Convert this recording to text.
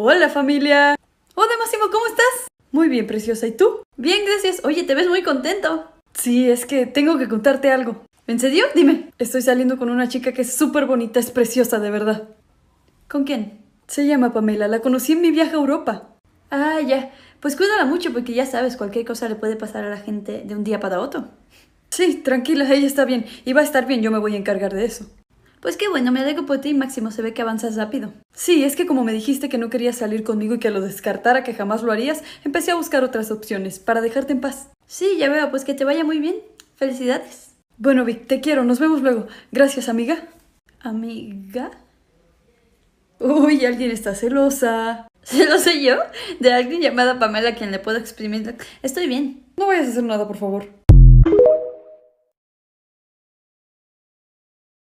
Hola familia. Hola Máximo, ¿cómo estás? Muy bien, preciosa. ¿Y tú? Bien, gracias. Oye, te ves muy contento. Sí, es que tengo que contarte algo. ¿En serio? Dime. Estoy saliendo con una chica que es súper bonita, es preciosa, de verdad. ¿Con quién? Se llama Pamela, la conocí en mi viaje a Europa. Ah, ya. Pues cuídala mucho porque ya sabes, cualquier cosa le puede pasar a la gente de un día para otro. Sí, tranquila, ella está bien. Y va a estar bien, yo me voy a encargar de eso. Pues qué bueno, me alegro por ti, Máximo, se ve que avanzas rápido. Sí, es que como me dijiste que no querías salir conmigo y que lo descartara, que jamás lo harías, empecé a buscar otras opciones, para dejarte en paz. Sí, ya veo, pues que te vaya muy bien. Felicidades. Bueno, Vic, te quiero, nos vemos luego. Gracias, amiga. ¿Amiga? Uy, alguien está celosa. ¿Celosa yo? De alguien llamada Pamela a quien le puedo exprimir. Estoy bien. No vayas a hacer nada, por favor.